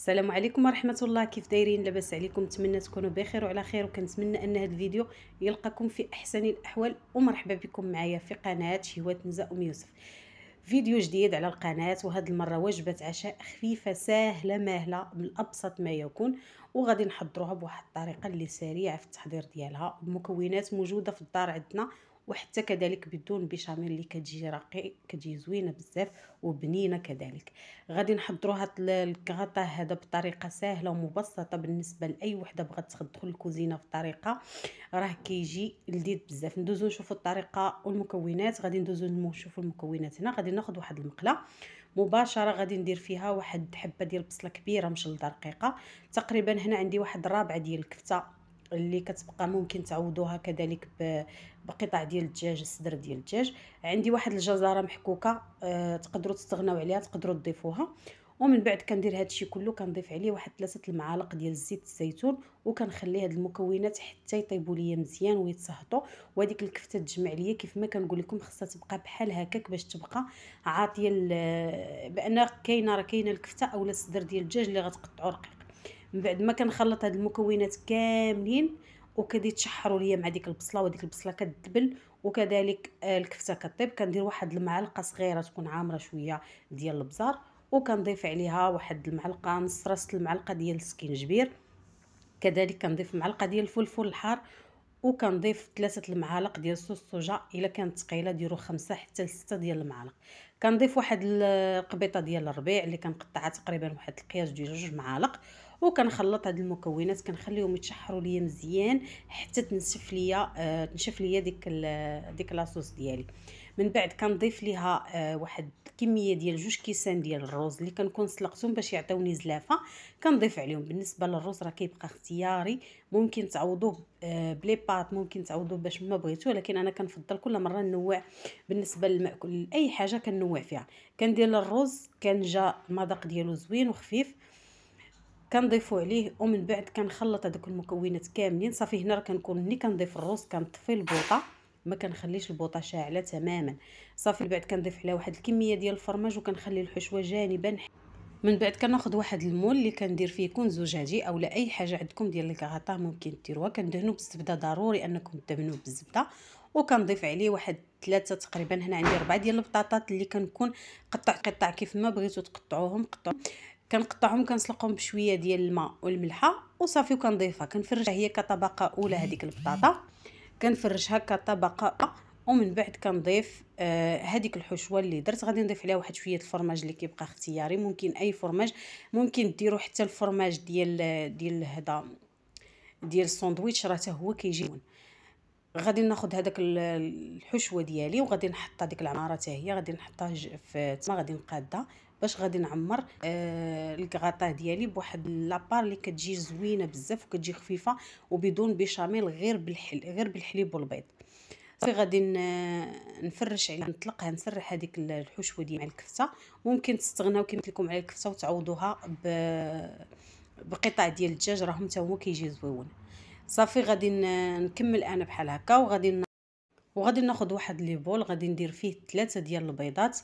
السلام عليكم ورحمه الله كيف دايرين لاباس عليكم نتمنى تكونوا بخير وعلى خير وكنتمنى ان هذا الفيديو يلقاكم في احسن الاحوال ومرحبا بكم معايا في قناه شهوات نزاء ام يوسف فيديو جديد على القناه وهاد المره وجبه عشاء خفيفه سهله ماهله من ابسط ما يكون وغادي نحضروها بواحد الطريقه اللي سريعه في التحضير ديالها المكونات موجوده في الدار عندنا وحتى كذلك بدون بيشاميل اللي كتجي راقي كتجي زوينه بزاف وبنينه كذلك غادي نحضروا هذا الكغطا هذا بطريقه سهله ومبسطه بالنسبه لاي وحده بغات تدخل الكوزينه بطريقه راه كيجي لذيذ بزاف ندوزو نشوفوا الطريقه والمكونات غادي ندوزو نشوفوا المكونات هنا غادي ناخذ واحد المقله مباشره غادي ندير فيها واحد حبه ديال البصله كبيره مشلده رقيقه تقريبا هنا عندي واحد الرابع ديال الكفته اللي كتبقى ممكن تعوضوها كذلك بقطع ديال الدجاج الصدر ديال الدجاج عندي واحد الجزره محكوكه أه تقدروا تستغناو عليها تقدروا تضيفوها ومن بعد كندير هادشي كله كنضيف عليه واحد ثلاثه المعالق ديال زيت الزيتون وكنخلي هاد المكونات حتى يطيبوا ليا مزيان ويتسهطوا وهذيك الكفته تجمع ليا كيف ما كنقول لكم خاصها تبقى بحال هكاك باش تبقى عاطيه بان كاينه راه كاينه الكفته اولا الصدر ديال الدجاج اللي غتقطعوا رقيق من بعد ما كنخلط هاد المكونات كاملين وكيتشحروا ليا مع ديك البصله وديك البصله كتدبل وكذلك آه، الكفته كطيب كندير واحد المعلقه صغيره تكون عامره شويه ديال البزار وكنضيف عليها واحد المعلقه نص راس المعلقه ديال السكينجبير كذلك كنضيف معلقه ديال الفلفل الحار وكنضيف ثلاثه المعالق ديال صوص الصوجا الا كانت ثقيله ديروا خمسة حتى لسته ديال المعالق كنضيف واحد القبيطه ديال الربيع اللي كنقطعها تقريبا واحد القياس ديال جوج معالق وكنخلط هاد المكونات كنخليهم يتشحروا ليا مزيان حتى تنشف ليا آه تنشف ليا ديك ديك لاصوص ديالي من بعد كنضيف ليها آه واحد كميه ديال جوج كيسان ديال الرز اللي كنكون سلقتهم باش يعطيوني زلافه كنضيف عليهم بالنسبه للرز راه كيبقى اختياري ممكن تعوضوه آه، بلي بات ممكن تعوضوه باش ما بغيتو ولكن انا كنفضل كل مره ننوع بالنسبه للماكل اي حاجه كنوع فيها كندير الرز كان جا مذاق ديالو زوين وخفيف كنضيفوا عليه ومن بعد كنخلط هذوك المكونات كاملين صافي هنا راه كنكون ملي كنضيف الرز كنطفي البوطه ما كنخليش البوطه شاعله تماما صافي من بعد كنضيف عليها واحد الكميه ديال الفرماج وكنخلي الحشوه جانبا من بعد كناخذ واحد المول اللي كندير فيه كون زجاجي اولا اي حاجه عندكم ديال الكغاطا ممكن ديروها كندهنو بالزبده ضروري انكم تدهنوا بالزبده وكنضيف عليه واحد ثلاثه تقريبا هنا عندي ربعه ديال البطاطات اللي كنكون قطعت قطع كيف ما بغيتو تقطعوهم قطعوا كنقطعهم كنسلقهم بشويه ديال الماء والملحه وصافي وكنضيفها كنفرشها هي كطبقه اولى هذيك البطاطا كنفرشها كطبقه ومن بعد كنضيف آه، هذيك آه الحشوه اللي درت غادي نضيف عليها واحد شويه الفرماج اللي كيبقى اختياري ممكن اي فرماج ممكن ديروا حتى الفرماج ديال ديال هذا ديال الساندويتش راه هو كيجي غادي ناخذ هذاك الحشوه ديالي وغادي نحط هذيك العماره حتى هي غادي نحطها في تما غادي نقادها باش غادي نعمر آه الكغاطا ديالي بواحد لابار اللي كتجي زوينه بزاف وكتجي خفيفه وبدون بيشاميل غير بالحل غير بالحليب والبيض صافي غادي نفرش عليها نطلقها نسرح هذيك الحشوه ديال مع الكفته ممكن تستغناو كما قلت لكم على الكفته وتعوضوها ب بقطع ديال الدجاج راهم حتى هما كيجي زويون صافي غادي نكمل انا بحال هكا وغادي وغادي ناخذ واحد لي بول غادي ندير فيه ثلاثه ديال البيضات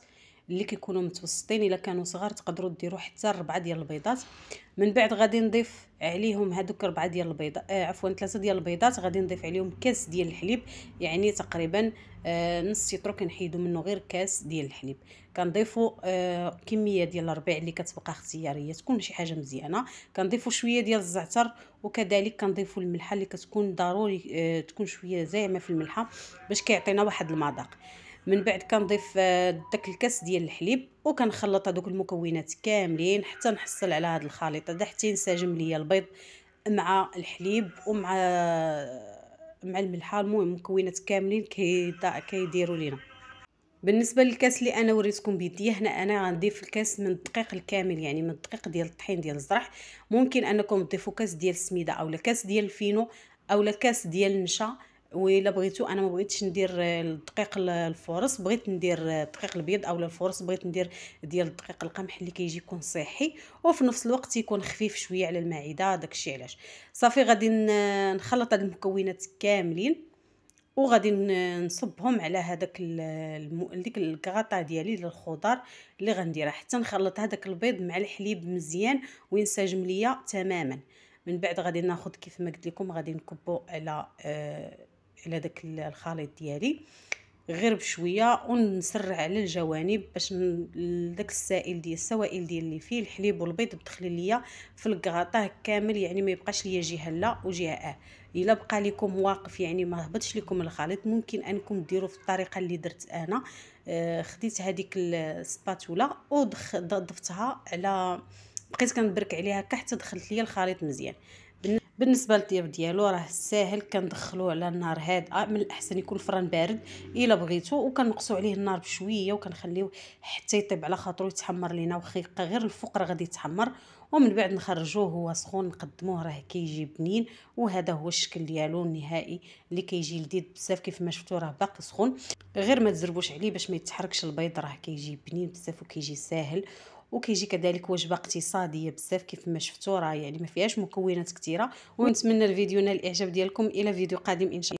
اللي كيكونوا متوسطين الا كانوا صغار تقدروا ديروا حتى ربعة ديال البيضات من بعد غادي نضيف عليهم هذوك ربعة ديال البيضات آه عفوا ثلاثه ديال البيضات غادي نضيف عليهم كاس ديال الحليب يعني تقريبا آه نص يترو كنحيدو منه غير كاس ديال الحليب كنضيفوا آه كميه ديال الربيع اللي كتبقى اختياريه تكون شي حاجه مزيانه كنضيفوا شويه ديال الزعتر وكذلك كنضيفوا الملحه اللي كتكون ضروري آه تكون شويه زايمه في الملحه باش كيعطينا واحد المذاق من بعد كنضيف آه، داك الكاس ديال الحليب وكنخلط هذوك المكونات كاملين حتى نحصل على هذا الخليط هذا حتى ينسجم ليا البيض مع الحليب ومع آه، مع الملحه المهم المكونات كاملين كيديروا لينا بالنسبه للكاس اللي انا وريتكم بيديا هنا انا غنضيف الكاس من الدقيق الكامل يعني من الدقيق ديال الطحين ديال الزرح ممكن انكم تضيفوا كاس ديال السميده اولا كاس ديال الفينو اولا كاس ديال النشا وإلا بغيتو انا ما بغيتش ندير الدقيق الفورص بغيت ندير الدقيق البيض اولا الفورص بغيت ندير ديال الدقيق القمح اللي كيجي يكون صحي وفي نفس الوقت يكون خفيف شويه على المعده داكشي علاش صافي غادي نخلط هاد المكونات كاملين وغادي نصبهم على هذاك ديك الكغاطا ديالي للخضر اللي غنديرها حتى نخلط هذاك البيض مع الحليب مزيان وينسجم ليا تماما من بعد غادي ناخذ كيف ما قلت لكم غادي نكبو على آه على داك الخليط ديالي غير بشويه ونسرع على الجوانب باش داك السائل ديال السوائل ديال اللي فيه الحليب والبيض بدخل ليا في الكغاطاه كامل يعني ما يبقاش ليا جهه لا وجهه اه الا بقى لكم واقف يعني ما هبطش لكم الخليط ممكن انكم ديروا في الطريقه اللي درت انا آه، خديت هذيك السباتولا وضفتها على بقيت كنبرك عليها حتى دخلت ليا الخليط مزيان بالنسبه للطياب ديالو راه ساهل كندخلوه على النار هادئه آه، من الاحسن يكون الفران بارد الا بغيتو وكنقصو عليه النار بشويه وكنخليوه حتى يطيب على خاطرو يتحمر لينا وخيقه غير الفوق راه غادي يتحمر ومن بعد نخرجوه هو سخون نقدموه راه كيجي بنين وهذا هو الشكل ديالو النهائي اللي كيجي لذيذ بزاف كيف ما شفتوا راه باقي سخون غير ما تزربوش عليه باش ما يتحركش البيض راه كيجي بنين بزاف وكيجي ساهل وكيجي كذلك وجبه اقتصاديه بزاف كيف ما شفتوا راه يعني ما فيهاش مكونات كثيره ونتمنى الفيديو نال الاعجاب ديالكم الى فيديو قادم ان شاء الله